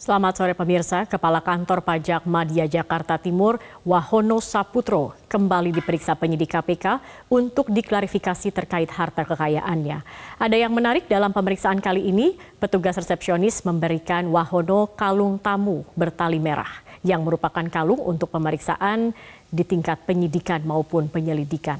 Selamat sore pemirsa, Kepala Kantor Pajak Madia Jakarta Timur Wahono Saputro kembali diperiksa penyidik KPK untuk diklarifikasi terkait harta kekayaannya. Ada yang menarik dalam pemeriksaan kali ini, petugas resepsionis memberikan Wahono kalung tamu bertali merah yang merupakan kalung untuk pemeriksaan di tingkat penyidikan maupun penyelidikan.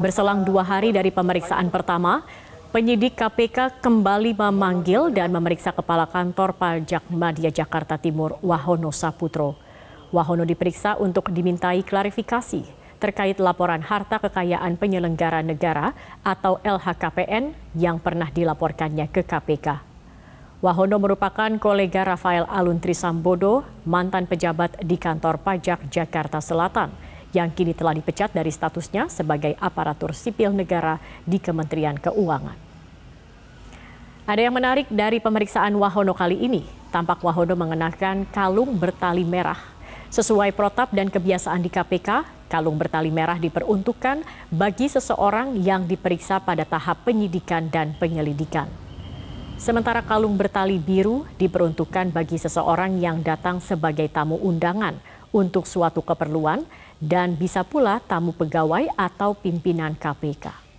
Berselang dua hari dari pemeriksaan pertama, Penyidik KPK kembali memanggil dan memeriksa Kepala Kantor Pajak Madia Jakarta Timur Wahono Saputro. Wahono diperiksa untuk dimintai klarifikasi terkait laporan harta kekayaan penyelenggara negara atau LHKPN yang pernah dilaporkannya ke KPK. Wahono merupakan kolega Rafael Aluntri Sambodo, mantan pejabat di kantor pajak Jakarta Selatan yang kini telah dipecat dari statusnya sebagai aparatur sipil negara di Kementerian Keuangan. Ada yang menarik dari pemeriksaan Wahono kali ini. Tampak Wahono mengenakan kalung bertali merah. Sesuai protap dan kebiasaan di KPK, kalung bertali merah diperuntukkan bagi seseorang yang diperiksa pada tahap penyidikan dan penyelidikan. Sementara kalung bertali biru diperuntukkan bagi seseorang yang datang sebagai tamu undangan untuk suatu keperluan dan bisa pula tamu pegawai atau pimpinan KPK.